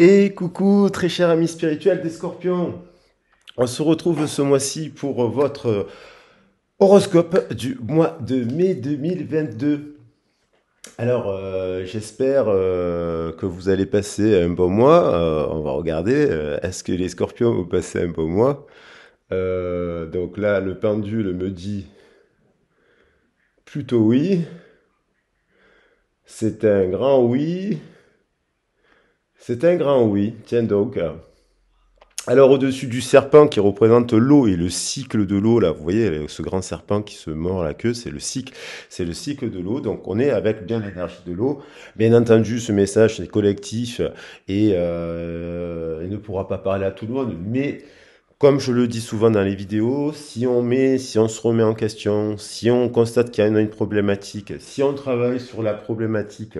Et coucou, très cher ami spirituel des scorpions. On se retrouve ce mois-ci pour votre horoscope du mois de mai 2022. Alors, euh, j'espère euh, que vous allez passer un bon mois. Euh, on va regarder. Est-ce que les scorpions vont passer un bon mois Donc là, le pendule me dit plutôt oui. C'est un grand oui. C'est un grand oui, tiens donc. Alors au-dessus du serpent qui représente l'eau et le cycle de l'eau, là vous voyez ce grand serpent qui se mord la queue, c'est le cycle, c'est le cycle de l'eau. Donc on est avec bien l'énergie de l'eau. Bien entendu, ce message est collectif et euh, ne pourra pas parler à tout le monde, mais comme je le dis souvent dans les vidéos, si on met, si on se remet en question, si on constate qu'il y a une problématique, si on travaille sur la problématique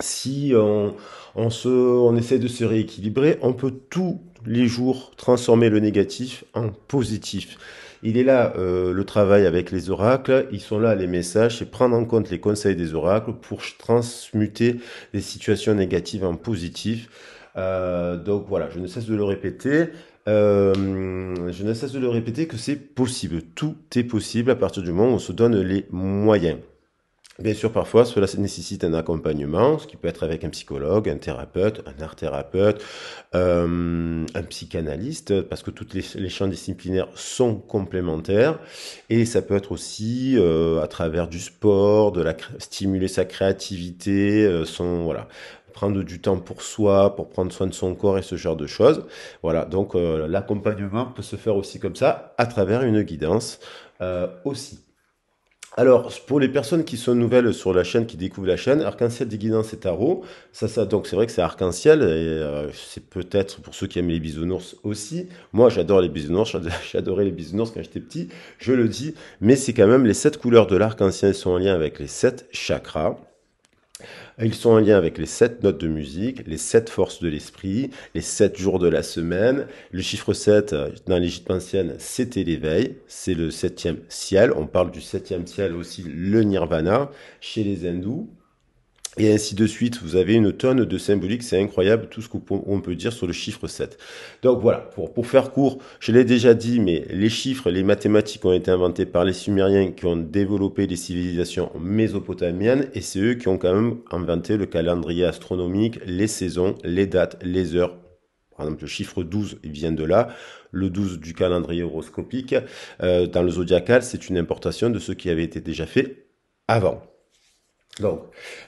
si on, on, essaie de se rééquilibrer, on peut tous les jours transformer le négatif en positif. Il est là euh, le travail avec les oracles, ils sont là les messages et prendre en compte les conseils des oracles pour transmuter les situations négatives en positif. Euh, donc voilà, je ne cesse de le répéter. Euh, je ne cesse de le répéter que c'est possible. Tout est possible à partir du moment où on se donne les moyens. Bien sûr, parfois, cela nécessite un accompagnement, ce qui peut être avec un psychologue, un thérapeute, un art-thérapeute, euh, un psychanalyste, parce que toutes les, champs disciplinaires sont complémentaires. Et ça peut être aussi euh, à travers du sport, de la, stimuler sa créativité, euh, son voilà, prendre du temps pour soi, pour prendre soin de son corps et ce genre de choses. Voilà, donc l'accompagnement peut se faire aussi comme ça, à travers une guidance aussi. Alors, pour les personnes qui sont nouvelles sur la chaîne, qui découvrent la chaîne, Arc-en-Ciel des c'est et tarot, ça, ça, donc c'est vrai que c'est Arc-en-Ciel, et euh, c'est peut-être pour ceux qui aiment les bisounours aussi. Moi, j'adore les bisounours, j'adorais les bisounours quand j'étais petit, je le dis, mais c'est quand même les sept couleurs de l'arc-en-ciel sont en lien avec les sept chakras. Ils sont en lien avec les sept notes de musique, les sept forces de l'esprit, les sept jours de la semaine. Le chiffre 7 euh, dans l'Égypte ancienne, c'était l'éveil, c'est le septième ciel. On parle du septième ciel aussi, le nirvana. Chez les hindous, et ainsi de suite, vous avez une tonne de symbolique, c'est incroyable tout ce qu'on peut dire sur le chiffre 7. Donc voilà, pour, faire court, je l'ai déjà dit, mais les chiffres, les mathématiques ont été inventés par les Sumériens qui ont développé les civilisations mésopotamiennes, et c'est eux qui ont quand même inventé le calendrier astronomique, les saisons, les dates, les heures, par exemple, le chiffre 12 vient de là. Le 12 du calendrier horoscopique, euh, dans le zodiacal, c'est une importation de ce qui avait été déjà fait avant. Donc,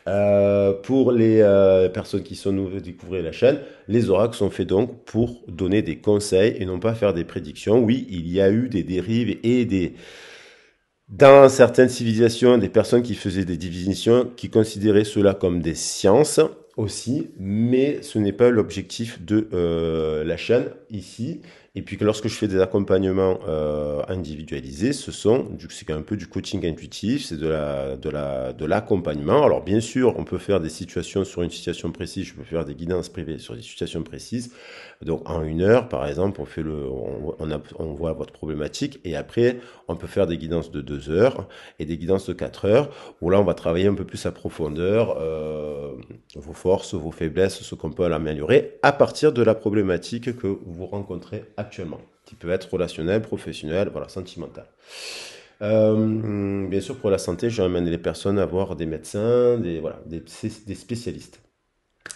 euh, pour les euh, personnes qui sont nouvelles découvrir la chaîne, les oracles sont faits donc pour donner des conseils et non pas faire des prédictions. Oui, il y a eu des dérives et des dans certaines civilisations, des personnes qui faisaient des divisions, qui considéraient cela comme des sciences aussi, mais ce n'est pas l'objectif de euh, la chaîne ici. Et puis lorsque je fais des accompagnements euh, individualisés, ce sont c'est un peu du coaching intuitif, c'est de l'accompagnement. Alors bien sûr, on peut faire des situations sur une situation précise, je peux faire des guidances privées sur des situations précises, donc en une heure, par exemple, on fait le, on, voit votre problématique et après, on peut faire des guidances de deux heures et des guidances de quatre heures où là, on va travailler un peu plus à profondeur euh, vos forces, vos faiblesses, ce qu'on peut améliorer à partir de la problématique que vous rencontrez actuellement, qui peut être relationnelle, professionnelle, voilà, sentimentale. Euh, bien sûr, pour la santé, amener les personnes à voir des médecins, des, voilà, des spécialistes.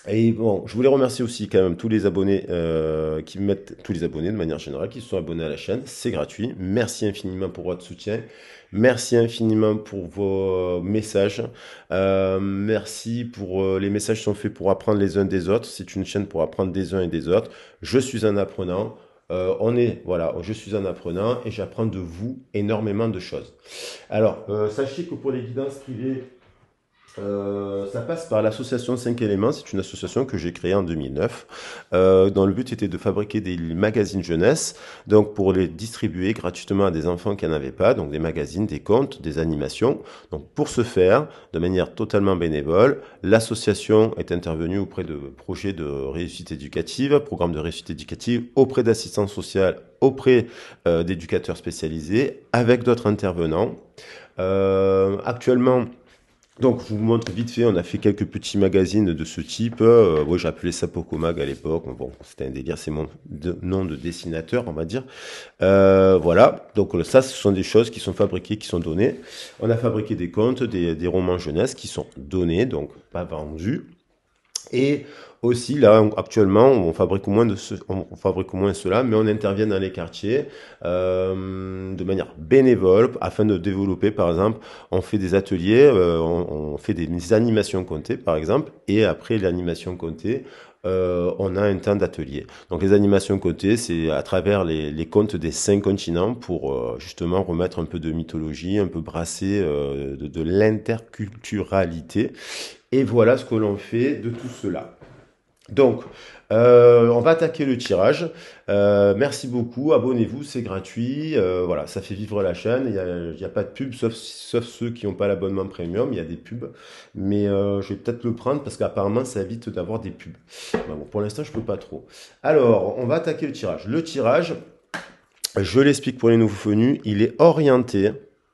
Et bon, je voulais remercier aussi quand même tous les abonnés euh, qui mettent, tous les abonnés de manière générale qui sont abonnés à la chaîne, c'est gratuit. Merci infiniment pour votre soutien. Merci infiniment pour vos messages. Euh, merci pour euh, les messages qui sont faits pour apprendre les uns des autres. C'est une chaîne pour apprendre des uns et des autres. Je suis un apprenant. on est, voilà, je suis un apprenant et j'apprends de vous énormément de choses. Alors, sachez que pour les guidances privées, euh, ça passe par l'association 5 éléments. C'est une association que j'ai créée en 2009, euh, dont le but était de fabriquer des magazines jeunesse, donc pour les distribuer gratuitement à des enfants qui n'en avaient pas, donc des magazines, des contes, des animations. Donc pour ce faire, de manière totalement bénévole, l'association est intervenue auprès de projets de réussite éducative, programmes de réussite éducative, auprès d'assistants sociaux, auprès euh, d'éducateurs spécialisés, avec d'autres intervenants. Euh, actuellement, donc, je vous montre vite fait, on a fait quelques petits magazines de ce type. Euh, j'appelais ça Pocomag à l'époque. Bon, c'était un délire, c'est mon nom de dessinateur, on va dire. Euh, voilà, donc ça, ce sont des choses qui sont fabriquées, qui sont données. On a fabriqué des contes, des, des romans jeunesse qui sont donnés, donc pas vendus. Et aussi, là, actuellement, on fabrique moins de ce, on fabrique moins cela, mais on intervient dans les quartiers euh, de manière bénévole afin de développer, par exemple, on fait des ateliers, euh, on, fait des, animations comptées, par exemple, et après l'animation comptée, euh, on a un temps d'atelier. Donc les animations comptées, c'est à travers les, les contes des cinq continents pour justement remettre un peu de mythologie, un peu brasser de, de l'interculturalité et voilà ce que l'on fait de tout cela. Donc, euh, on va attaquer le tirage. Euh, merci beaucoup, abonnez-vous, c'est gratuit. Euh, voilà, ça fait vivre la chaîne. Il n'y a, pas de pub, sauf, ceux qui n'ont pas l'abonnement premium. Il y a des pubs, mais je vais peut-être le prendre parce qu'apparemment ça évite d'avoir des pubs. Bah pour l'instant, je ne peux pas trop. Alors, on va attaquer le tirage. Le tirage, je l'explique pour les nouveaux venus, il est orienté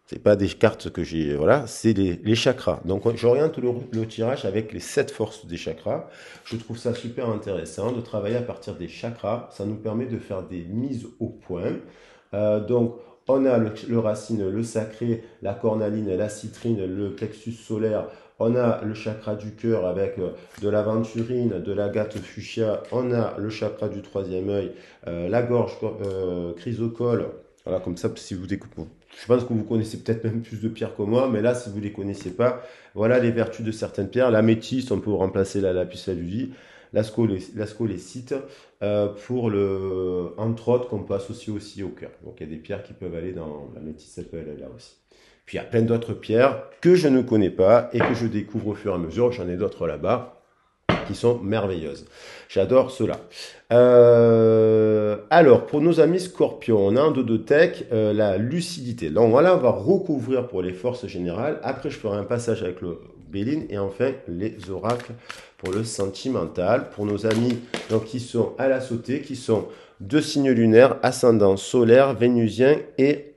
c'est pas des cartes que j'ai, voilà, c'est les, chakras. Donc j'oriente le, tirage avec les sept forces des chakras. Je trouve ça super intéressant de travailler à partir des chakras. Ça nous permet de faire des mises au point. Euh, donc on a le, racine, le sacré, la cornaline, la citrine, le plexus solaire. On a le chakra du cœur avec euh, de l'aventurine, de l'agate fuchsia. On a le chakra du troisième œil, euh, la gorge chrysocole. Voilà, comme ça, si vous découpez, je pense que vous connaissez peut-être même plus de pierres que moi, mais là, si vous ne les connaissez pas, voilà les vertus de certaines pierres. La métisse, on peut remplacer la lapis lazuli, la scolécite, euh, pour le, entre autres, qu'on peut associer aussi au cœur. Donc, il y a des pierres qui peuvent aller dans la métisse, elle peut aller là aussi. Puis il y a plein d'autres pierres que je ne connais pas et que je découvre au fur et à mesure. J'en ai d'autres là-bas qui sont merveilleuses. J'adore cela. Euh, alors, pour nos amis scorpions, on a un de tech, euh, la lucidité. Donc voilà, on va recouvrir pour les forces générales. Après, je ferai un passage avec le Béline. Et enfin, les oracles pour le sentimental. Pour nos amis donc, qui sont à la sautée, qui sont deux signes lunaires, ascendant solaire, vénusien et,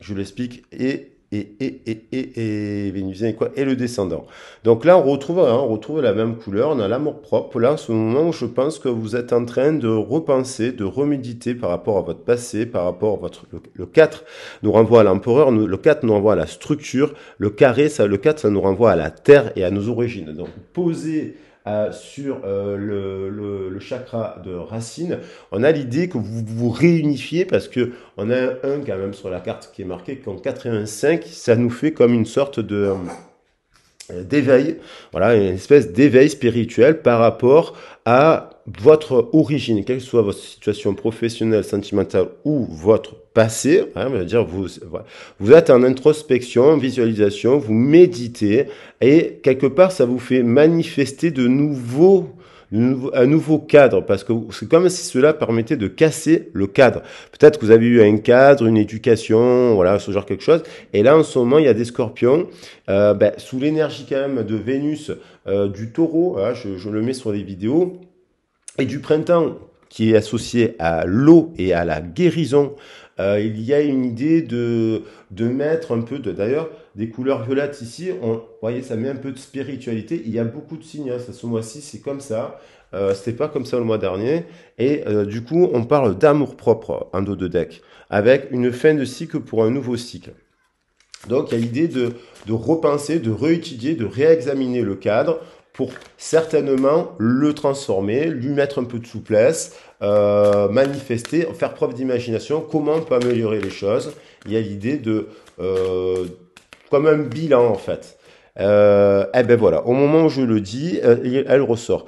je l'explique, et et, quoi le descendant. Donc là, on retrouve, hein, on retrouve la même couleur, on a l'amour propre. Là, en ce moment, je pense que vous êtes en train de repenser, de reméditer par rapport à votre passé, par rapport à votre... Le, 4 nous renvoie à l'empereur, le 4 nous renvoie à la structure, le carré, ça, le 4, ça nous renvoie à la terre et à nos origines. Donc, poser euh, sur euh, le, chakra de racine, on a l'idée que vous vous réunifiez parce que on a un quand même sur la carte qui est marqué qu'en 85, ça nous fait comme une sorte de euh, d'éveil, voilà, une espèce d'éveil spirituel par rapport à votre origine, quelle que soit votre situation professionnelle, sentimentale ou votre passé, hein, dire vous, vous êtes en introspection, en visualisation, vous méditez et quelque part ça vous fait manifester de nouveaux un nouveau cadre, parce que c'est comme si cela permettait de casser le cadre. Peut-être que vous avez eu un cadre, une éducation, voilà, ce genre quelque chose. Et là, en ce moment, il y a des scorpions, euh, ben, sous l'énergie quand même de Vénus, euh, du taureau, hein, je, je le mets sur les vidéos, et du printemps qui est associé à l'eau et à la guérison. Euh, il y a une idée de, de mettre un peu de, d'ailleurs, des couleurs violettes ici. On, voyez, ça met un peu de spiritualité. Il y a beaucoup de signes. Hein, ce mois-ci, c'est comme ça. Ce euh, c'était pas comme ça le mois dernier. Et euh, du coup, on parle d'amour propre en dos de deck, avec une fin de cycle pour un nouveau cycle. Donc, il y a l'idée de, de repenser, de réétudier, de réexaminer le cadre, pour certainement le transformer, lui mettre un peu de souplesse, euh, manifester, faire preuve d'imagination, comment on peut améliorer les choses. Il y a l'idée de... Euh, comme un bilan en fait. Euh, eh ben voilà, au moment où je le dis, euh, elle ressort.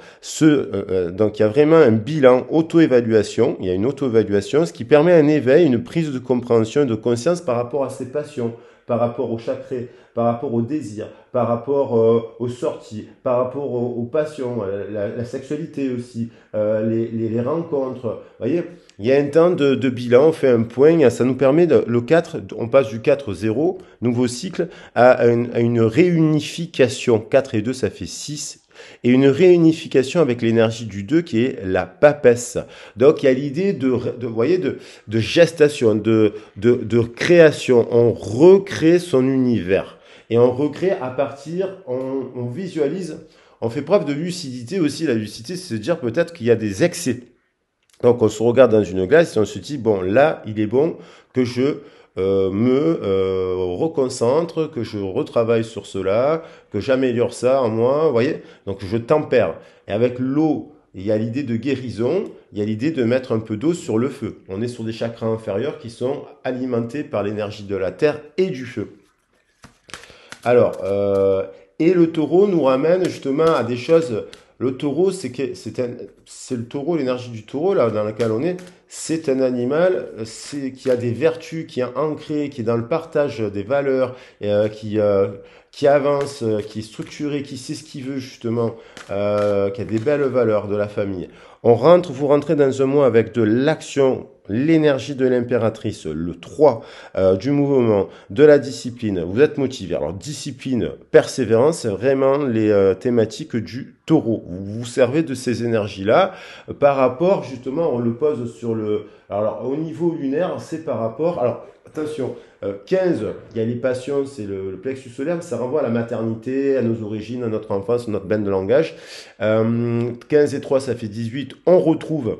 donc il y a vraiment un bilan auto-évaluation, il y a une auto-évaluation, ce qui permet un éveil, une prise de compréhension, de conscience par rapport à ses passions, par rapport au chakra, par rapport au désir, par rapport euh, aux sorties, par rapport aux, passions, euh, la, sexualité aussi, euh, les, rencontres. Vous voyez, il y a un temps de, bilan, on fait un point, ça nous permet, de, le 4, on passe du 4-0, nouveau cycle, à, une réunification. 4 et 2, ça fait 6 et une réunification avec l'énergie du 2 qui est la papesse. Donc il y a l'idée de, de, gestation, de, de création. On recrée son univers. Et on recrée à partir, on, visualise, on fait preuve de lucidité aussi. La lucidité, c'est se dire peut-être qu'il y a des excès. Donc on se regarde dans une glace et on se dit, bon, là, il est bon que je euh, me euh, reconcentre, que je retravaille sur cela, que j'améliore ça en moi, vous voyez Donc je tempère. Et avec l'eau, il y a l'idée de guérison, il y a l'idée de mettre un peu d'eau sur le feu. On est sur des chakras inférieurs qui sont alimentés par l'énergie de la terre et du feu. Alors, euh, et le taureau nous ramène justement à des choses. Le taureau, c'est que c'est le taureau, l'énergie du taureau là dans laquelle on est. C'est un animal qui a des vertus, qui est ancré, qui est dans le partage des valeurs, et, euh, qui euh, qui avance, qui est structuré, qui sait ce qu'il veut justement, qui a des belles valeurs de la famille. On rentre, vous rentrez dans un mois avec de l'action l'énergie de l'impératrice, le 3 euh, du mouvement, de la discipline, vous êtes motivé. Alors discipline, persévérance, vraiment les euh, thématiques du taureau. Vous vous servez de ces énergies-là euh, par rapport, justement, on le pose sur le... Alors au niveau lunaire, c'est par rapport... Alors attention, 15, il y a les passions, c'est le, plexus solaire, ça renvoie à la maternité, à nos origines, à notre enfance, notre bain de langage. 15 et 3, ça fait 18. On retrouve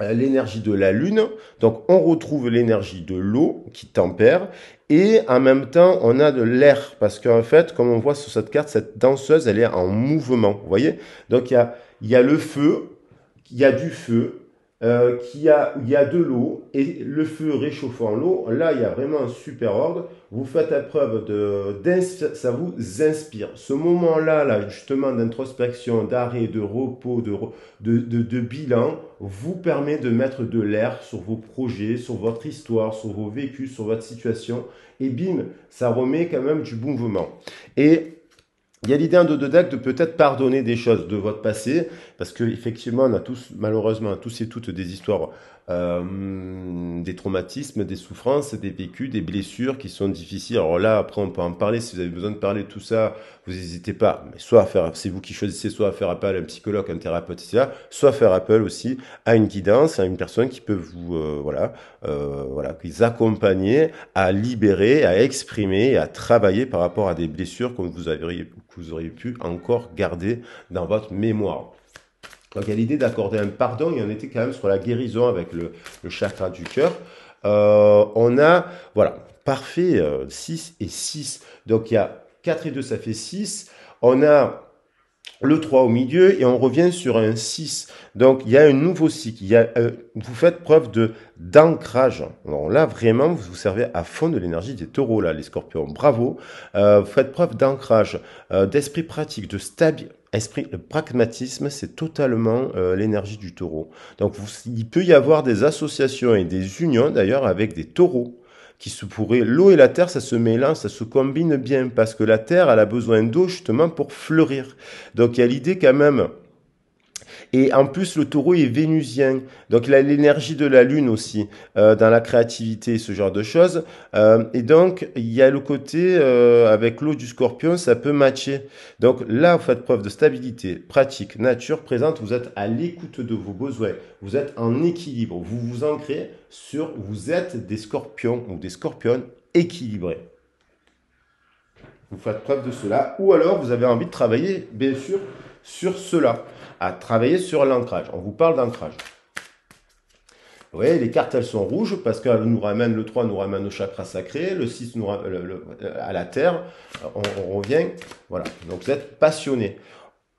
l'énergie de la Lune. Donc on retrouve l'énergie de l'eau qui tempère et en même temps on a de l'air parce qu'en fait comme on voit sur cette carte cette danseuse elle est en mouvement. Vous voyez Donc il y a, le feu, il y a du feu, euh, il y a, y a de l'eau et le feu réchauffant l'eau. Là il y a vraiment un super ordre vous faites la preuve de, ça vous inspire. Ce moment-là, là, justement, d'introspection, d'arrêt, de repos, de, bilan, vous permet de mettre de l'air sur vos projets, sur votre histoire, sur vos vécus, sur votre situation. Et bim, ça remet quand même du mouvement. Et il y a l'idée de deck de peut-être pardonner des choses de votre passé, parce qu'effectivement, on a tous, malheureusement, tous et toutes des histoires euh, des traumatismes, des souffrances, des vécus, des blessures qui sont difficiles. Alors là, après, on peut en parler. Si vous avez besoin de parler de tout ça, vous n'hésitez pas. Mais soit à faire, c'est vous qui choisissez, soit à faire appel à un psychologue, un thérapeute, etc. Soit faire appel aussi à une guidance, à une personne qui peut vous, euh, voilà, euh, voilà, qui accompagner à libérer, à exprimer, à travailler par rapport à des blessures que vous auriez pu encore garder dans votre mémoire. Donc il y a l'idée d'accorder un pardon et on était quand même sur la guérison avec le, chakra du cœur. Euh, on a, voilà, parfait, 6 euh, et 6. Donc il y a 4 et 2, ça fait 6. On a le 3 au milieu et on revient sur un 6. Donc il y a un nouveau cycle. Il euh, vous faites preuve de d'ancrage. Alors là vraiment vous vous servez à fond de l'énergie des taureaux là, les scorpions. Bravo. vous faites preuve d'ancrage, d'esprit pratique, de stabilité esprit, le pragmatisme, c'est totalement euh, l'énergie du taureau. Donc il peut y avoir des associations et des unions d'ailleurs avec des taureaux qui se pourraient... L'eau et la terre, ça se mélange, ça se combine bien parce que la terre, elle a besoin d'eau justement pour fleurir. Donc il y a l'idée quand même et en plus, le taureau est vénusien. Donc, il a l'énergie de la lune aussi euh, dans la créativité, ce genre de choses. Euh, et donc, il y a le côté euh, avec l'eau du scorpion, ça peut matcher. Donc là, vous faites preuve de stabilité, pratique, nature présente. Vous êtes à l'écoute de vos besoins. Vous êtes en équilibre. Vous vous ancrez sur vous êtes des scorpions ou des scorpions équilibrés vous faites preuve de cela, ou alors vous avez envie de travailler, bien sûr, sur cela travailler sur l'ancrage. On vous parle d'ancrage. Vous voyez, les cartes, elles sont rouges parce qu'elles nous ramènent, le 3 nous ramène au chakra sacré, le 6 nous ramène, euh, à la terre. On, revient. Voilà. Donc vous êtes passionné.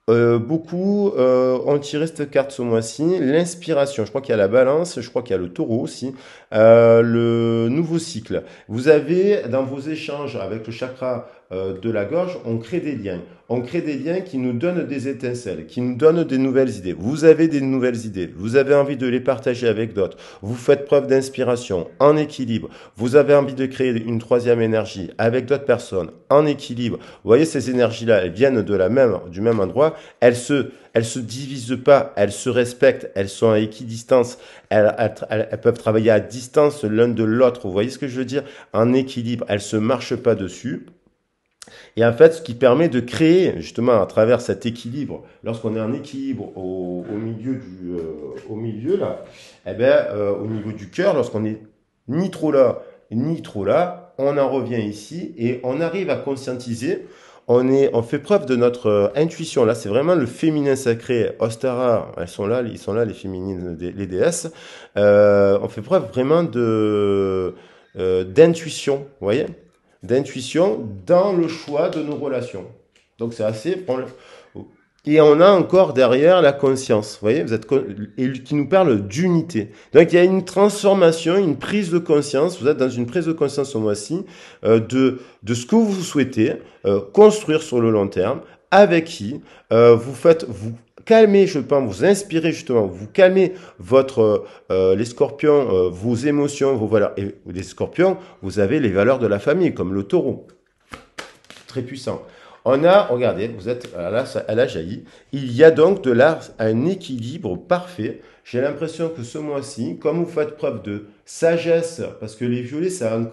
Euh, beaucoup ont euh, tiré cette carte ce mois-ci. L'inspiration, je crois qu'il y a la balance, je crois qu'il y a le taureau aussi. le nouveau cycle. Vous avez dans vos échanges avec le chakra euh, de la gorge, on crée des liens. On crée des liens qui nous donnent des étincelles, qui nous donnent des nouvelles idées. Vous avez des nouvelles idées, vous avez envie de les partager avec d'autres, vous faites preuve d'inspiration, en équilibre, vous avez envie de créer une troisième énergie avec d'autres personnes, en équilibre. Vous voyez, ces énergies-là, elles viennent de la même, du même endroit, elles se, elles se divisent pas, elles se respectent, elles sont à équidistance, elles, elles, peuvent travailler à distance l'un de l'autre. Vous voyez ce que je veux dire En équilibre, elles se marchent pas dessus. Et en fait, ce qui permet de créer, justement, à travers cet équilibre, lorsqu'on est en équilibre au, milieu du, euh, au milieu là, eh ben, euh, au niveau du cœur, lorsqu'on est ni trop là, ni trop là, on en revient ici et on arrive à conscientiser. On est, on fait preuve de notre euh, intuition. Là, c'est vraiment le féminin sacré. Ostara, elles sont là, ils sont là, les féminines, les déesses. on fait preuve vraiment de d'intuition, vous voyez d'intuition dans le choix de nos relations. Donc c'est assez... Et on a encore derrière la conscience, vous voyez, vous êtes et qui nous parle d'unité. Donc il y a une transformation, une prise de conscience. Vous êtes dans une prise de conscience au mois-ci euh, de de ce que vous souhaitez euh, construire sur le long terme, avec qui euh, vous faites vous calmer, je pense, vous inspirez justement, vous calmez votre, euh, euh, les scorpions, euh, vos émotions, vos valeurs. Et les scorpions, vous avez les valeurs de la famille, comme le taureau. Très puissant. On a, regardez, vous êtes ah là, elle a jailli. Il y a donc de l'art un équilibre parfait. J'ai l'impression que ce mois-ci, comme vous faites preuve de sagesse, parce que les violets, ça un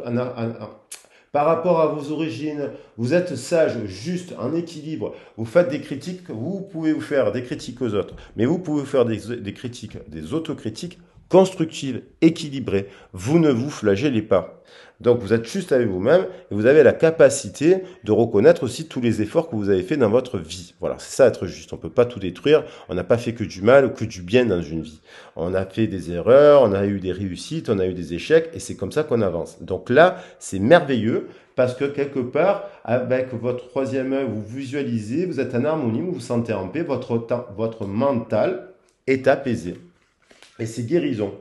par rapport à vos origines, vous êtes sage, juste, en équilibre, vous faites des critiques, vous pouvez vous faire des critiques aux autres, mais vous pouvez vous faire des, critiques, des autocritiques constructives, équilibrées, vous ne vous flagellez pas. Donc vous êtes juste avec vous-même et vous avez la capacité de reconnaître aussi tous les efforts que vous avez fait dans votre vie. Voilà, c'est ça être juste. On ne peut pas tout détruire. On n'a pas fait que du mal ou que du bien dans une vie. On a fait des erreurs, on a eu des réussites, on a eu des échecs et c'est comme ça qu'on avance. Donc là, c'est merveilleux parce que quelque part, avec votre troisième œil, vous visualisez, vous êtes en harmonie, vous vous sentez en paix, votre, votre mental est apaisé. Et c'est guérison.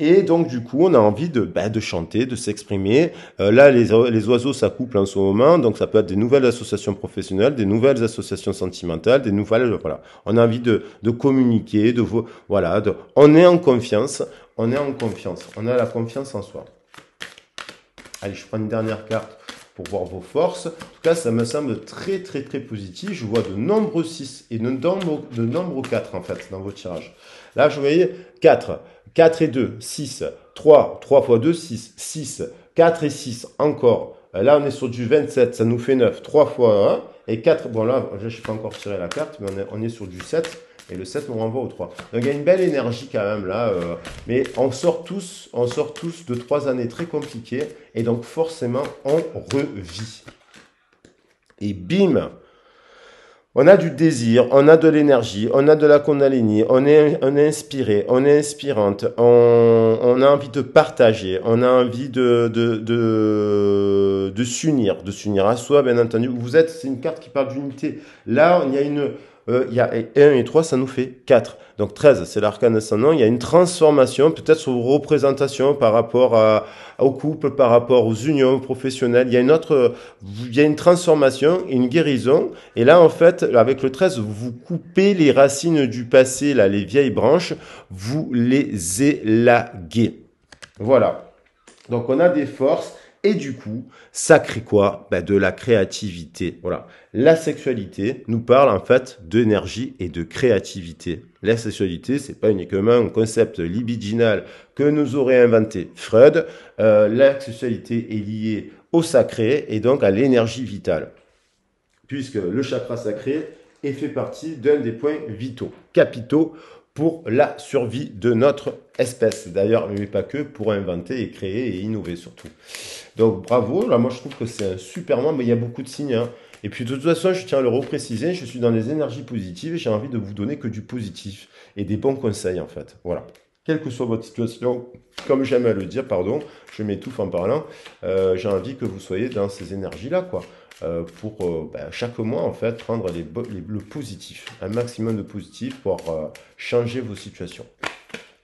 Et donc du coup, on a envie de, bah, de chanter, de s'exprimer. Euh, là, les, les oiseaux s'accouplent en ce moment, donc ça peut être des nouvelles associations professionnelles, des nouvelles associations sentimentales, des nouvelles voilà. On a envie de, de communiquer, de voilà, on est en confiance, on est en confiance, on a la confiance en soi. Allez, je prends une dernière carte pour voir vos forces. En tout cas, ça me semble très très très positif. Je vois de nombreux 6 et de nombreux, de nombreux 4 en fait dans vos tirages. Là, je voyais 4. 4 et 2, 6. 3, 3 fois 2, 6. 6. 4 et 6, encore. Là, on est sur du 27, ça nous fait 9. 3 fois 1 et 4. Bon, là, je ne suis pas encore tiré la carte, mais on est, on est, sur du 7. Et le 7, nous renvoie au 3. Donc, il y a une belle énergie quand même là. Euh, mais on sort, tous, on sort tous de 3 années très compliquées. Et donc, forcément, on revit. Et bim on a du désir, on a de l'énergie, on a de la kundalini, on est, inspiré, on est inspirante, on, a envie de partager, on a envie de, de, de, de s'unir, de s'unir à soi, bien entendu. Vous êtes, c'est une carte qui parle d'unité. Là, il y a une, euh, il y a 1 et 3, ça nous fait 4. Donc 13, c'est l'arcane ascendant. Il y a une transformation, peut-être sur représentations par rapport au couple, par rapport aux unions professionnelles. Il y a une autre, il y a une transformation, une guérison. Et là, en fait, avec le 13, vous coupez les racines du passé, là, les vieilles branches, vous les élaguez. Voilà. Donc on a des forces et du coup, sacré quoi bah, De la créativité. Voilà. La sexualité nous parle en fait d'énergie et de créativité. La sexualité, ce n'est pas uniquement un concept libidinal que nous aurait inventé Freud. Euh, la sexualité est liée au sacré et donc à l'énergie vitale, puisque le chakra sacré est fait partie d'un des points vitaux, capitaux pour la survie de notre espèce. D'ailleurs, mais pas que, pour inventer et créer et innover surtout. Donc bravo, là moi je trouve que c'est un super moment, mais il y a beaucoup de signes. Hein. Et puis de toute façon, je tiens à le repréciser, je suis dans les énergies positives et j'ai envie de vous donner que du positif et des bons conseils en fait. Voilà. Quelle que soit votre situation, comme j'aime à le dire, pardon, je m'étouffe en parlant, euh, j'ai envie que vous soyez dans ces énergies-là, quoi. Euh, pour euh, bah, chaque mois en fait prendre les, le positif, un maximum de positif pour euh, changer vos situations.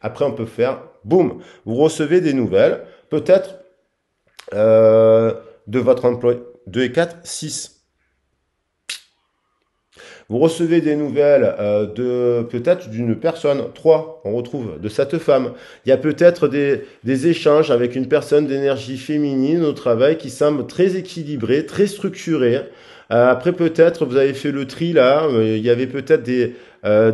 Après, on peut faire, boum, vous recevez des nouvelles, peut-être de votre employé, 2 et 4, 6. Vous recevez des nouvelles euh, de peut-être d'une personne, trois, on retrouve, de cette femme. Il y a peut-être des, échanges avec une personne d'énergie féminine au travail qui semble très équilibrée, très structurée. Euh, après peut-être vous avez fait le tri là, euh, il y avait peut-être des, un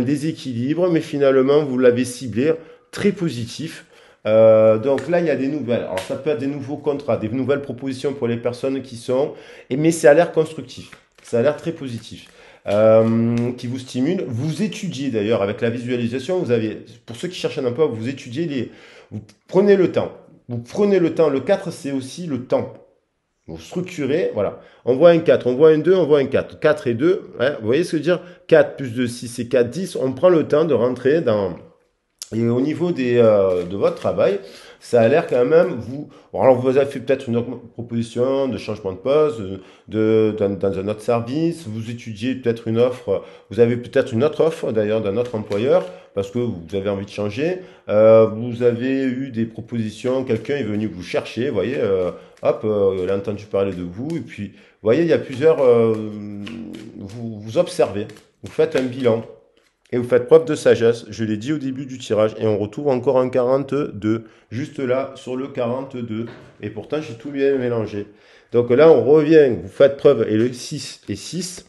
déséquilibre, mais finalement vous l'avez ciblé très positif. donc là, il y a des nouvelles. Alors ça peut être des nouveaux contrats, des nouvelles propositions pour les personnes qui sont. Et, mais ça a l'air constructif. Ça a l'air très positif. Euh, qui vous stimule. Vous étudiez d'ailleurs avec la visualisation, vous avez, pour ceux qui cherchent un emploi, vous étudiez les, vous prenez le temps. Vous prenez le temps. Le 4, c'est aussi le temps. Vous structurez, voilà. On voit un 4, on voit un 2, on voit un 4. 4 et 2, hein, vous voyez ce que je veux dire 4 plus 2, 6 et 4, 10. On prend le temps de rentrer dans... au niveau des, euh, de votre travail, ça a l'air quand même, vous, alors vous avez fait peut-être une proposition de changement de poste, de, dans, dans un autre service, vous étudiez peut-être une offre, vous avez peut-être une autre offre d'ailleurs d'un autre employeur, parce que vous avez envie de changer, euh, vous avez eu des propositions, quelqu'un est venu vous chercher, vous voyez, euh, hop, euh, il a entendu parler de vous, et puis, vous voyez, il y a plusieurs, euh, vous, vous observez, vous faites un bilan et vous faites preuve de sagesse. Je l'ai dit au début du tirage et on retrouve encore un 42, juste là sur le 42. Et pourtant, j'ai tout bien mélangé. Donc là, on revient, vous faites preuve, et le 6 et 6,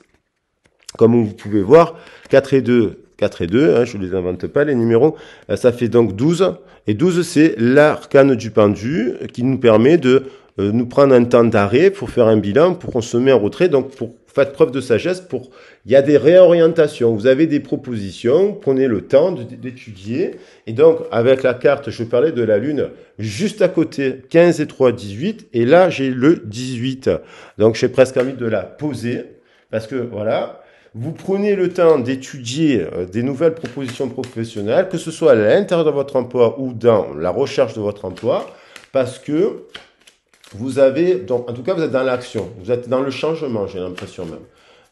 comme vous pouvez voir, 4 et 2, 4 et 2, hein, je ne les invente pas les numéros, euh, ça fait donc 12. Et 12, c'est l'arcane du pendu qui nous permet de euh, nous prendre un temps d'arrêt pour faire un bilan, pour qu'on se met en retrait, donc pour faites preuve de sagesse pour. Il y a des réorientations. Vous avez des propositions. Prenez le temps d'étudier. Et donc, avec la carte, je parlais de la Lune juste à côté, 15 et 3, 18. Et là, j'ai le 18. Donc, j'ai presque envie de la poser. Parce que, voilà. Vous prenez le temps d'étudier euh, des nouvelles propositions professionnelles, que ce soit à l'intérieur de votre emploi ou dans la recherche de votre emploi, parce que vous avez, donc, en tout cas, vous êtes dans l'action, vous êtes dans le changement, j'ai l'impression même.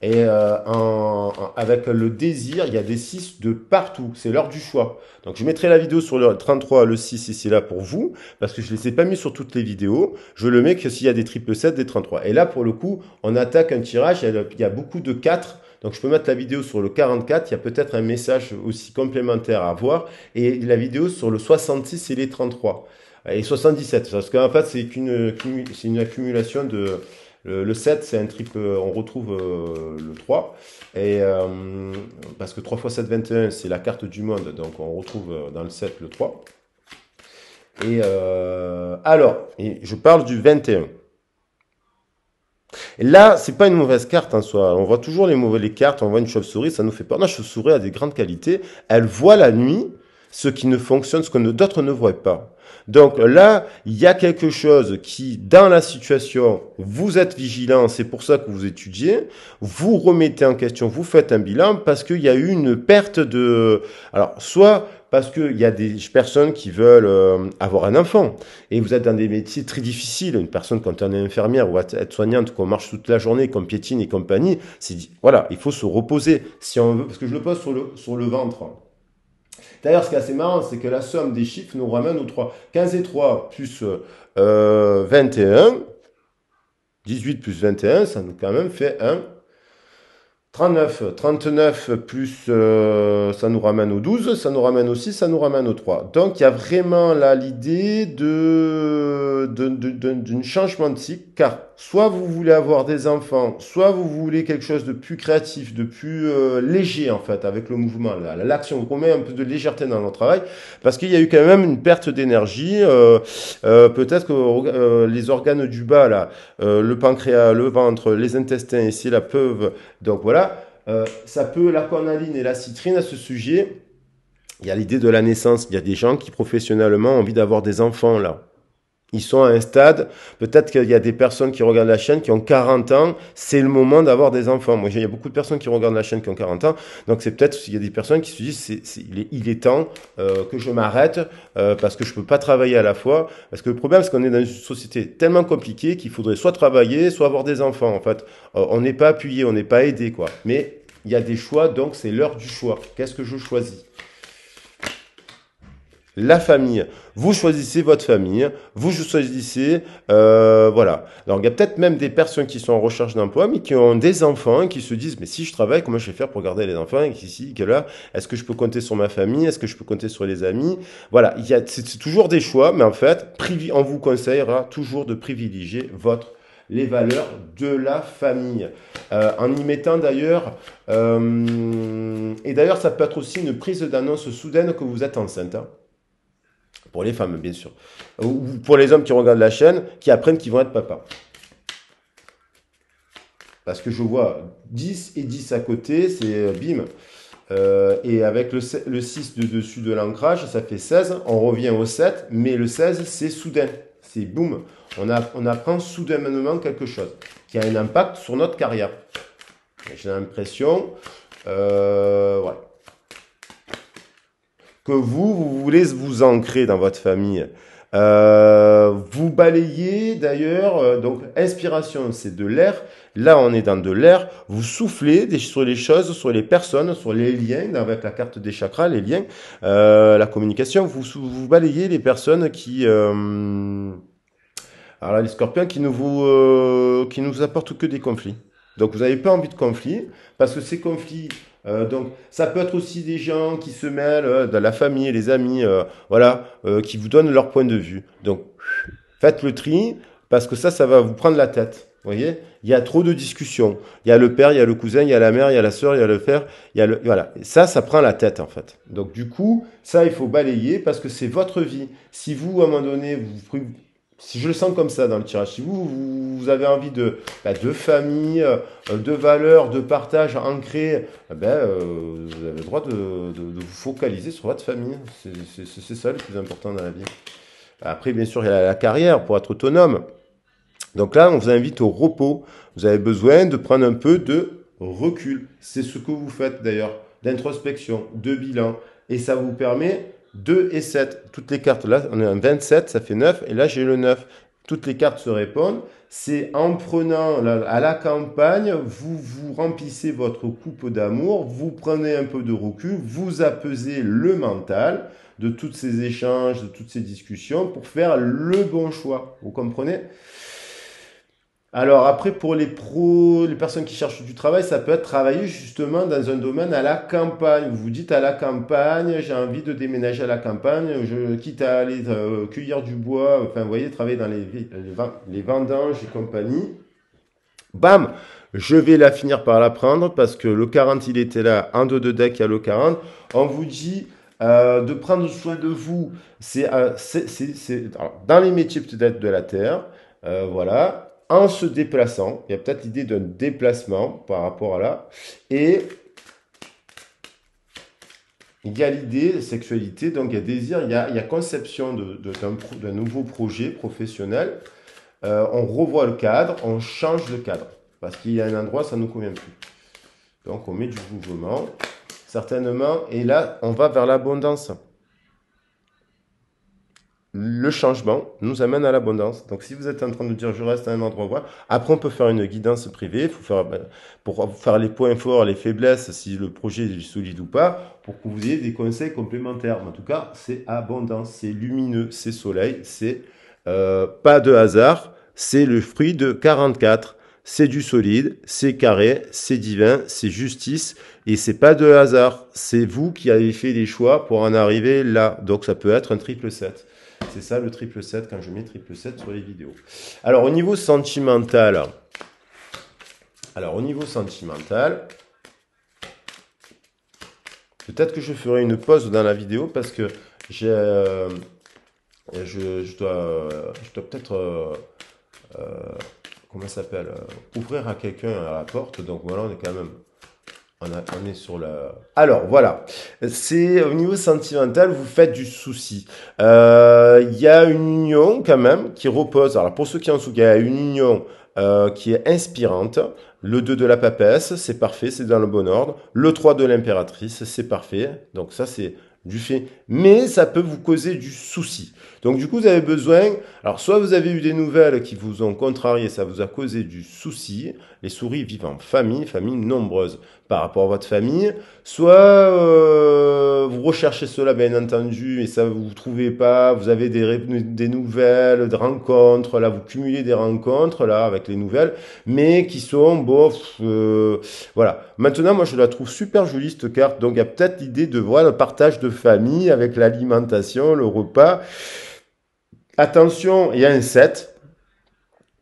Et euh, avec le désir, il y a des 6 de partout. C'est l'heure du choix. Donc je mettrai la vidéo sur le 33, le 6 ici là pour vous, parce que je ne les ai pas mis sur toutes les vidéos. Je le mets que s'il y a des triple 7, des 33. Et là, pour le coup, on attaque un tirage, il y a, il y a beaucoup de 4 donc je peux mettre la vidéo sur le 44, il y a peut-être un message aussi complémentaire à voir. Et la vidéo sur le 66 et les 33. Et 77, parce qu'en fait c'est une accumulation de... Le, 7, c'est un triple, on retrouve euh, le 3. Et, euh, parce que 3 x 7, 21, c'est la carte du monde, donc on retrouve euh, dans le 7 le 3. Et alors, je parle du 21 là, c'est pas une mauvaise carte en hein, soi. On voit toujours les mauvaises cartes, on voit une chauve-souris, ça nous fait peur. La chauve-souris a des grandes qualités. Elle voit la nuit ce qui ne fonctionne, ce que d'autres ne voient pas. Donc là, il y a quelque chose qui, dans la situation, vous êtes vigilant, c'est pour ça que vous étudiez, vous remettez en question, vous faites un bilan parce qu'il y a eu une perte de... Alors, soit parce qu'il y a des personnes qui veulent euh, avoir un enfant. Et vous êtes dans des métiers très difficiles. Une personne, quand on est infirmière ou être soignante, qu'on marche toute la journée, qu'on piétine et compagnie, c'est voilà, il faut se reposer. Si on veut, parce que je le pose sur le, sur le ventre. D'ailleurs, ce qui est assez marrant, c'est que la somme des chiffres nous ramène aux 3. 15 et 3 plus euh, 21, 18 plus 21, ça nous quand même fait 1 39, 39 plus euh, ça nous ramène au 12, ça nous ramène au 6, ça nous ramène au 3. Donc il y a vraiment là l'idée de, d'un changement de cycle, car soit vous voulez avoir des enfants, soit vous voulez quelque chose de plus créatif, de plus euh, léger en fait avec le mouvement, l'action, on met un peu de légèreté dans notre travail, parce qu'il y a eu quand même une perte d'énergie, euh, euh, peut-être que les organes du bas là, le pancréas, le ventre, les intestins ici là peuvent, donc voilà, ça peut la cornaline et la citrine à ce sujet. Il y a l'idée de la naissance. Il y a des gens qui professionnellement ont envie d'avoir des enfants là. Ils sont à un stade, peut-être qu'il y a des personnes qui regardent la chaîne qui ont 40 ans, c'est le moment d'avoir des enfants. Moi, il y a beaucoup de personnes qui regardent la chaîne qui ont 40 ans, donc c'est peut-être s'il y a des personnes qui se disent il, est, temps euh, que je m'arrête euh, parce que je peux pas travailler à la fois. Parce que le problème, c'est qu'on est dans une société tellement compliquée qu'il faudrait soit travailler, soit avoir des enfants. En fait, euh, on n'est pas appuyé, on n'est pas aidé, quoi. Mais il y a des choix, donc c'est l'heure du choix. Qu'est-ce que je choisis la famille. Vous choisissez votre famille, vous choisissez, euh, voilà. Alors il y a peut-être même des personnes qui sont en recherche d'emploi, mais qui ont des enfants, qui se disent, mais si je travaille, comment je vais faire pour garder les enfants ici, que là, est-ce que je peux compter sur ma famille Est-ce que je peux compter sur les amis Voilà, il c'est, toujours des choix, mais en fait, on vous conseillera toujours de privilégier votre les valeurs de la famille. Euh, en y mettant d'ailleurs, euh, et d'ailleurs ça peut être aussi une prise d'annonce soudaine que vous êtes enceinte. Hein. Pour les femmes, bien sûr. Ou pour les hommes qui regardent la chaîne, qui apprennent qu'ils vont être papa. Parce que je vois 10 et 10 à côté, c'est euh, bim. Euh, et avec le, 6 de dessus de l'ancrage, ça fait 16. On revient au 7, mais le 16, c'est soudain. C'est boum. On, apprend soudainement quelque chose qui a un impact sur notre carrière. J'ai l'impression. Euh, voilà vous, vous voulez vous ancrer dans votre famille. Euh, vous balayez d'ailleurs, euh, donc inspiration, c'est de l'air. Là, on est dans de l'air. Vous soufflez sur les choses, sur les personnes, sur les liens, avec la carte des chakras, les liens, euh, la communication. Vous, vous balayez les personnes qui... alors là, les scorpions qui ne vous, qui nous apportent que des conflits. Donc vous n'avez pas envie de conflit, parce que ces conflits, euh, donc ça peut être aussi des gens qui se mêlent euh, la famille, les amis, euh, voilà, qui vous donnent leur point de vue. Donc faites le tri, parce que ça, ça va vous prendre la tête. Vous voyez Il y a trop de discussions. Il y a le père, il y a le cousin, il y a la mère, il y a la soeur, il y a le frère, il y a le... Voilà. Ça, ça prend la tête, en fait. Donc, du coup, ça, il faut balayer parce que c'est votre vie. Si vous, à un moment donné, vous si je le sens comme ça dans le tirage, si vous, vous avez envie de, bah, de famille, euh, de valeurs, de partage ancré, eh ben, euh, vous avez le droit de, de, de, vous focaliser sur votre famille. C'est ça le plus important dans la vie. Après, bien sûr, il y a la carrière pour être autonome. Donc là, on vous invite au repos. Vous avez besoin de prendre un peu de recul. C'est ce que vous faites d'ailleurs, d'introspection, de bilan. Et ça vous permet 2 et 7. Toutes les cartes, là, on est en 27, ça fait 9, et là, j'ai le 9. Toutes les cartes se répondent. C'est en prenant à la campagne, vous vous remplissez votre coupe d'amour, vous prenez un peu de recul, vous apaisez le mental de tous ces échanges, de toutes ces discussions pour faire le bon choix. Vous comprenez alors après, pour les pros, les personnes qui cherchent du travail, ça peut être travailler justement dans un domaine à la campagne. Vous vous dites à la campagne, j'ai envie de déménager à la campagne, je quitte à aller euh, cueillir du bois, enfin vous voyez, travailler dans les, les vendanges et compagnie. Bam Je vais la finir par la prendre parce que le 40, il était là, en 2 de deck, à y le 40. On vous dit... Euh, de prendre soin de vous, c'est euh, c'est dans les métiers peut-être de la terre, voilà, en se déplaçant. Il y a peut-être l'idée d'un déplacement par rapport à là. Et il y a l'idée, de sexualité, donc il y a désir, il y a, conception d'un de, nouveau projet professionnel. Euh, on revoit le cadre, on change le cadre. Parce qu'il y a un endroit, ça ne nous convient plus. Donc on met du mouvement, certainement. Et là, on va vers l'abondance le changement nous amène à l'abondance. Donc si vous êtes en train de dire je reste à un endroit, après on peut faire une guidance privée, ben, pour faire les points forts, les faiblesses, si le projet est solide ou pas, pour que vous ayez des conseils complémentaires. en tout cas, c'est abondance, c'est lumineux, c'est soleil, c'est euh, pas de hasard, c'est le fruit de 44. C'est du solide, c'est carré, c'est divin, c'est justice et c'est pas de hasard. C'est vous qui avez fait les choix pour en arriver là. Donc ça peut être un triple 7. C'est ça le triple 7 quand je mets triple 7 sur les vidéos. Alors au niveau sentimental, alors au niveau sentimental, peut-être que je ferai une pause dans la vidéo parce que j'ai, euh, je, dois, peut-être euh, euh, comment s'appelle ouvrir à quelqu'un à la porte. Donc voilà, on est quand même on, est sur la. Alors voilà, c'est au niveau sentimental, vous faites du souci. Euh, il y a une union quand même qui repose. Alors pour ceux qui en dessous, il y a une union euh, qui est inspirante. Le 2 de la papesse, c'est parfait, c'est dans le bon ordre. Le 3 de l'impératrice, c'est parfait. Donc ça, c'est du fait. Mais ça peut vous causer du souci. Donc du coup, vous avez besoin... Alors soit vous avez eu des nouvelles qui vous ont contrarié, ça vous a causé du souci les souris vivent en famille, famille nombreuse. Par rapport à votre famille, soit euh, vous recherchez cela bien entendu et ça vous trouvez pas, vous avez des, nouvelles, des rencontres, là vous cumulez des rencontres là avec les nouvelles, mais qui sont bof, euh, voilà. Maintenant moi je la trouve super jolie cette carte, donc il y a peut-être l'idée de voir le partage de famille avec l'alimentation, le repas. Attention, il y a un 7.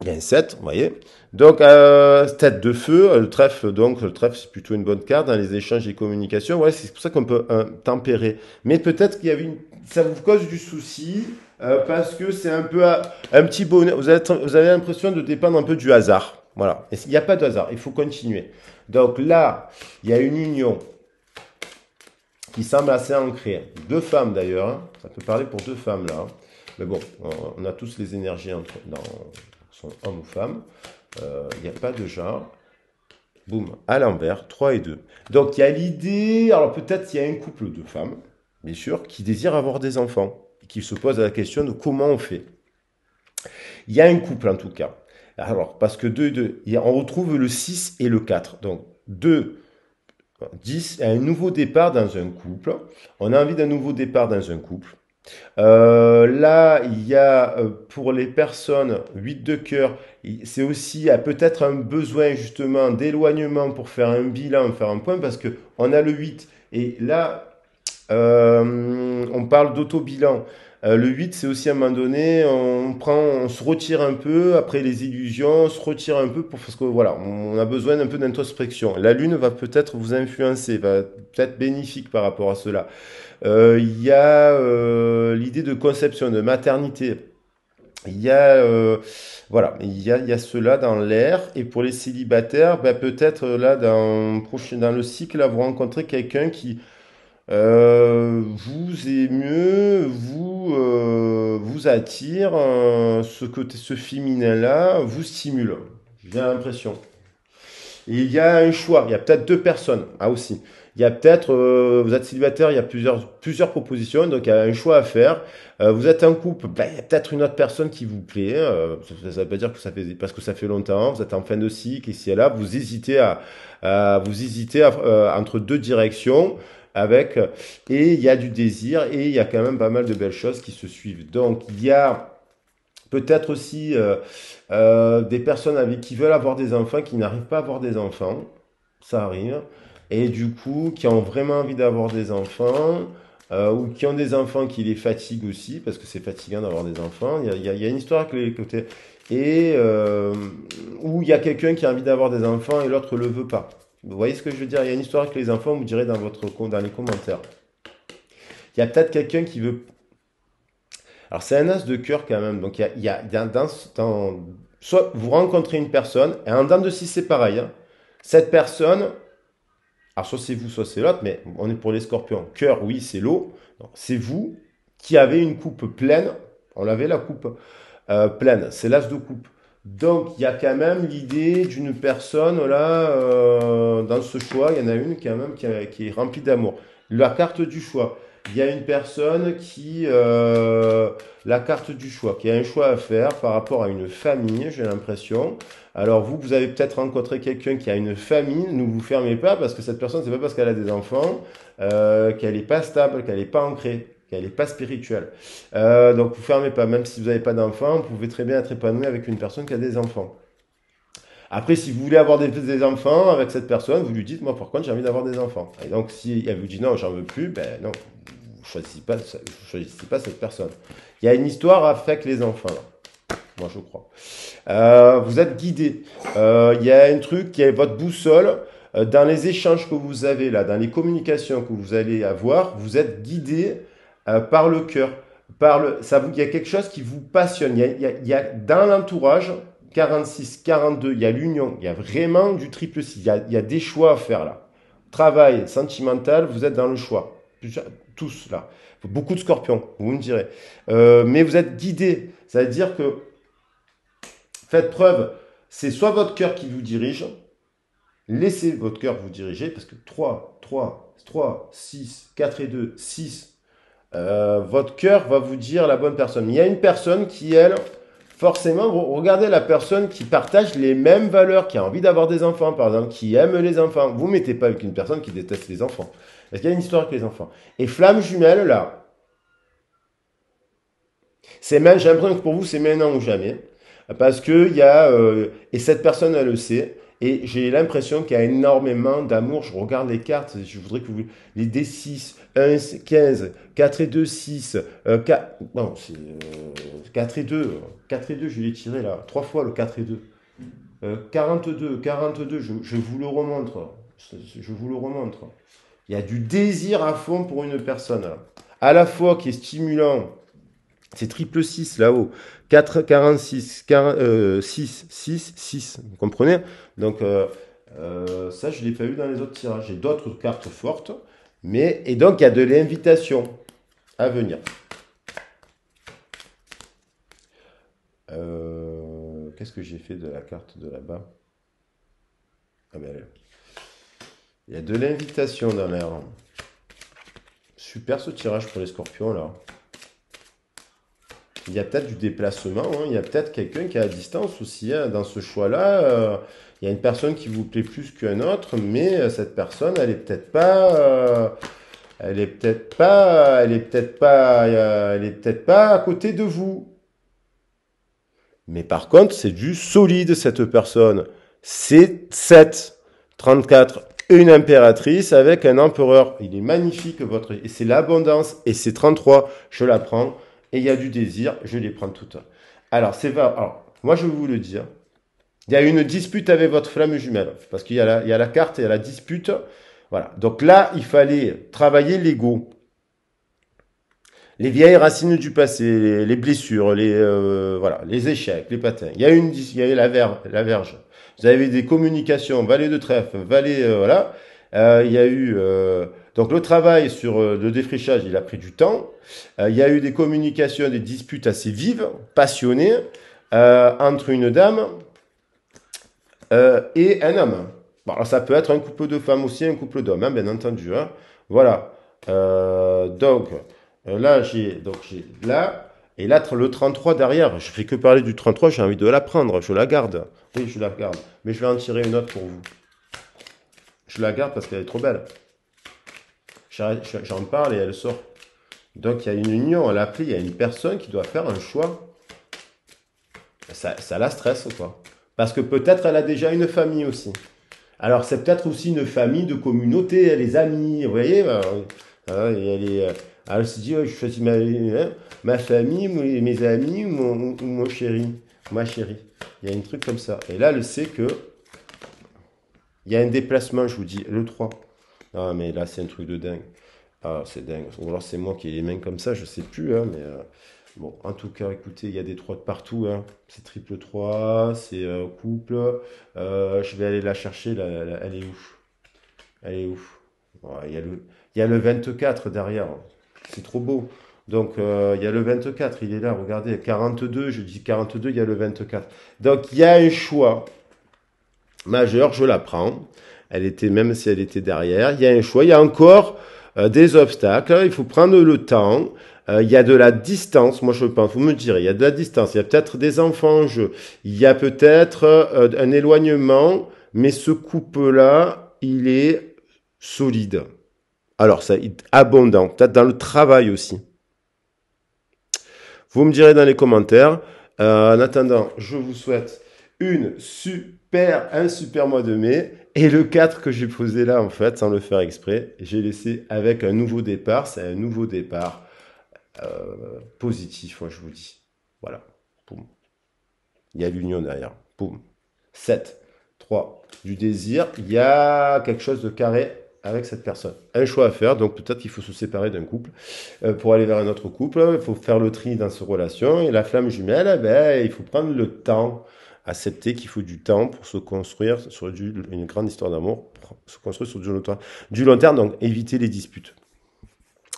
Il y a un 7, vous voyez. Donc, euh, tête de feu, euh, le trèfle, donc le trèfle, c'est plutôt une bonne carte dans les échanges et les communications. Ouais, c'est pour ça qu'on peut euh, tempérer. Mais peut-être qu'il y avait une... ça vous cause du souci parce que c'est un peu un petit bonheur. Vous avez, l'impression de dépendre un peu du hasard. Voilà. Il n'y a pas de hasard. Il faut continuer. Donc là, il y a une union qui semble assez ancrée. Deux femmes d'ailleurs. Hein. Ça peut parler pour deux femmes là. Hein. Mais bon, on a tous les énergies entre, dans, sont hommes ou femmes il euh, n'y a pas de genre. Boum, à l'envers, 3 et 2. Donc il y a l'idée, alors peut-être qu'il y a un couple de femmes, bien sûr, qui désirent avoir des enfants, qui se posent la question de comment on fait. Il y a un couple en tout cas. Alors, parce que 2 et 2, on retrouve le 6 et le 4. Donc 2, 10, un nouveau départ dans un couple. On a envie d'un nouveau départ dans un couple. Euh, là, il y a euh, pour les personnes 8 de cœur, c'est aussi à peut-être un besoin justement d'éloignement pour faire un bilan, faire un point, parce qu'on a le 8. Et là, euh, on parle d'auto-bilan. Euh, le 8, c'est aussi à un moment donné, on prend, on se retire un peu après les illusions, on se retire un peu parce que voilà, on a besoin d'un peu d'introspection. La Lune va peut-être vous influencer, va peut-être bénéfique par rapport à cela. Euh, il y a euh, l'idée de conception, de maternité. Il y a voilà, il y a, cela dans l'air. Et pour les célibataires, ben, peut-être là dans, le cycle, vous rencontrez quelqu'un qui euh, vous aimez, mieux, vous euh, vous attire, hein, ce côté, ce féminin-là vous stimule. J'ai l'impression. il y a un choix. Il y a peut-être deux personnes. Ah aussi. Il y a peut-être, euh, vous êtes célibataire, il y a plusieurs, plusieurs propositions, donc il y a un choix à faire. vous êtes en couple, ben, il y a peut-être une autre personne qui vous plaît. Hein, ça ne veut pas dire que ça fait parce que ça fait longtemps, vous êtes en fin de cycle, ici et là, vous hésitez à, vous hésitez entre deux directions avec. Et il y a du désir et il y a quand même pas mal de belles choses qui se suivent. Donc il y a peut-être aussi euh, euh, des personnes avec qui veulent avoir des enfants, qui n'arrivent pas à avoir des enfants. Ça arrive. Et du coup, qui ont vraiment envie d'avoir des enfants. Euh, ou qui ont des enfants qui les fatiguent aussi, parce que c'est fatigant d'avoir des enfants. Il y a, une histoire que les côtés. Et où il y a quelqu'un qui a envie d'avoir des enfants et l'autre ne le veut pas. Vous voyez ce que je veux dire Il y a une histoire que les enfants vous direz dans, votre, dans les commentaires. Il y a peut-être quelqu'un qui veut... Alors c'est un as de cœur quand même. Donc il y a, il y dans, soit vous rencontrez une personne, et en dents de 6 c'est pareil. Hein. Cette personne, alors soit c'est vous, soit c'est l'autre, mais on est pour les scorpions. Cœur, oui, c'est l'eau. C'est vous qui avez une coupe pleine. On l'avait la coupe euh, pleine. C'est l'as de coupe. Donc il y a quand même l'idée d'une personne là euh, dans ce choix, il y en a une quand même qui, est remplie d'amour. La carte du choix, il y a une personne qui euh, la carte du choix, qui a un choix à faire par rapport à une famille, j'ai l'impression. Alors vous, vous avez peut-être rencontré quelqu'un qui a une famille, ne vous fermez pas parce que cette personne, c'est pas parce qu'elle a des enfants euh, qu'elle n'est pas stable, qu'elle n'est pas ancrée. Elle n'est pas spirituelle. Euh, donc vous fermez pas, même si vous n'avez pas d'enfants, vous pouvez très bien être épanoui avec une personne qui a des enfants. Après, si vous voulez avoir des, enfants avec cette personne, vous lui dites, moi par contre, j'ai envie d'avoir des enfants. Et donc si elle vous dit non, j'en veux plus, ben non, vous ne choisissez, pas cette personne. Il y a une histoire avec les enfants. Moi je crois. Euh, vous êtes guidé. Euh, il y a un truc qui est votre boussole dans les échanges que vous avez là, dans les communications que vous allez avoir. Vous êtes guidé euh, par le cœur, par le, ça vous, il y a quelque chose qui vous passionne. Il y a, il y a, dans l'entourage 46, 42, il y a l'union, il y a vraiment du triple 6, il y a, des choix à faire là. Travail, sentimental, vous êtes dans le choix. Tous là. Beaucoup de scorpions, vous me direz. Euh, mais vous êtes guidés. Ça veut dire que faites preuve. C'est soit votre cœur qui vous dirige, laissez votre cœur vous diriger, parce que 3, 3, 3, 6, 4 et 2, 6, euh, votre cœur va vous dire la bonne personne. il y a une personne qui, elle, forcément, regardez la personne qui partage les mêmes valeurs, qui a envie d'avoir des enfants, par exemple, qui aime les enfants. Vous ne mettez pas avec une personne qui déteste les enfants. Parce qu'il y a une histoire avec les enfants. Et flamme jumelle, là, c'est même, j'ai l'impression que pour vous, c'est maintenant ou jamais. Parce que il y a, euh, et cette personne, elle le sait, et j'ai l'impression qu'il y a énormément d'amour. Je regarde les cartes, je voudrais que vous... Les D6, 1, 15, 4 et 2, 6, 4... Non, c'est... 4 euh, et 2. 4 et 2, je l'ai tiré là. Trois fois le 4 et 2. 42, 42, je, vous le remontre. Je vous le remontre. Il y a du désir à fond pour une personne. À la fois qui est stimulant, c'est triple 6 là-haut. 4, 46, 6, 6, 6. Vous comprenez Donc, euh, euh, ça, je ne l'ai pas eu dans les autres tirages. J'ai d'autres cartes fortes. Mais, et donc, il y a de l'invitation à venir. Euh, qu'est-ce que j'ai fait de la carte de là-bas Ah ben, il y a de l'invitation dans l'air. Super ce tirage pour les scorpions, là il y a peut-être du déplacement, hein. il y a peut-être quelqu'un qui est à distance aussi. Hein, dans ce choix-là, euh, il y a une personne qui vous plaît plus qu'un autre, mais euh, cette personne, euh, elle est peut-être pas, elle est peut-être pas, elle est peut-être pas, elle est peut-être pas à côté de vous. Mais par contre, c'est du solide cette personne. C'est 7, 34, une impératrice avec un empereur. Il est magnifique votre et c'est l'abondance et c'est 33. Je la prends et il y a du désir, je les prends toutes. Alors, c'est moi, je vais vous le dire. Il y a une dispute avec votre flamme jumelle, parce qu'il y, a la carte, il y a la dispute. Voilà. Donc là, il fallait travailler l'ego. Les vieilles racines du passé, les, blessures, les, euh, voilà, les échecs, les patins. Il y a une, il y a la, la verge. Vous avez des communications, Valet de trèfle, Valet... Euh, voilà. Euh, il y a eu donc le travail sur euh, le défrichage, il a pris du temps. Euh, il y a eu des communications, des disputes assez vives, passionnées, euh, entre une dame et un homme. Bon, alors ça peut être un couple de femmes aussi, un couple d'hommes, hein, bien entendu. Hein. Voilà. donc, là, j'ai, donc, là, et là, le 33 derrière. Je fais que parler du 33, j'ai envie de la prendre. Je la garde. Oui, je la garde. Mais je vais en tirer une autre pour vous. Je la garde parce qu'elle est trop belle. J'en parle et elle sort. Donc il y a une union à pris. il y a une personne qui doit faire un choix. Ça, la stresse, quoi. Parce que peut-être elle a déjà une famille aussi. Alors c'est peut-être aussi une famille de communauté, les amis, vous voyez. Bah, ah, elle est, euh, se dit, oh, je choisis ma, euh, famille, mes amis mon, mon chéri, ma chérie. Il y a un truc comme ça. Et là, elle sait que il y a un déplacement, je vous dis, le 3. Ah, mais là, c'est un truc de dingue. Ah, c'est dingue. Ou alors, c'est moi qui ai les mains comme ça, je sais plus, hein, mais. Euh, bon, en tout cas, écoutez, il y a des trois de partout. Hein. C'est triple 3, c'est euh, couple. Euh, je vais aller la chercher. elle est où Elle est où Il y, a le, y a le 24 derrière. C'est trop beau. Donc, il y a le 24. Il est là, regardez. 42, je dis 42, il y a le 24. Donc, il y a un choix majeur. Je la prends. Elle était, même si elle était derrière, il y a un choix, il y a encore euh, des obstacles, il faut prendre le temps. Euh, il y a de la distance, moi je pense, vous me direz, il y a de la distance, il y a peut-être des enfants en jeu, il y a peut-être euh, un éloignement, mais ce couple-là, il est solide. Alors ça, est abondant, peut-être dans le travail aussi. Vous me direz dans les commentaires. en attendant, je vous souhaite une super, un super mois de mai et le 4 que j'ai posé là, en fait, sans le faire exprès, j'ai laissé avec un nouveau départ. C'est un nouveau départ euh, positif, moi, je vous dis. Voilà. Il y a l'union derrière. 7. 3. Du désir. Il y a quelque chose de carré avec cette personne. Un choix à faire, donc peut-être qu'il faut se séparer d'un couple euh, pour aller vers un autre couple. Il faut faire le tri dans ces relations. Et la flamme jumelle, eh ben, il faut prendre le temps accepter qu'il faut du temps pour se construire sur une grande histoire d'amour, se construire sur du long, terme. du long donc éviter les disputes,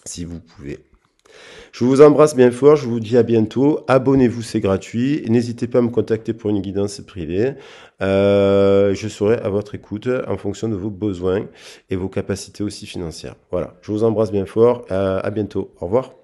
si vous pouvez. Je vous embrasse bien fort, je vous dis à bientôt. Abonnez-vous, c'est gratuit. N'hésitez pas à me contacter pour une guidance privée. Euh, je serai à votre écoute en fonction de vos besoins et vos capacités aussi financières. Voilà, je vous embrasse bien fort. Euh, à bientôt. Au revoir.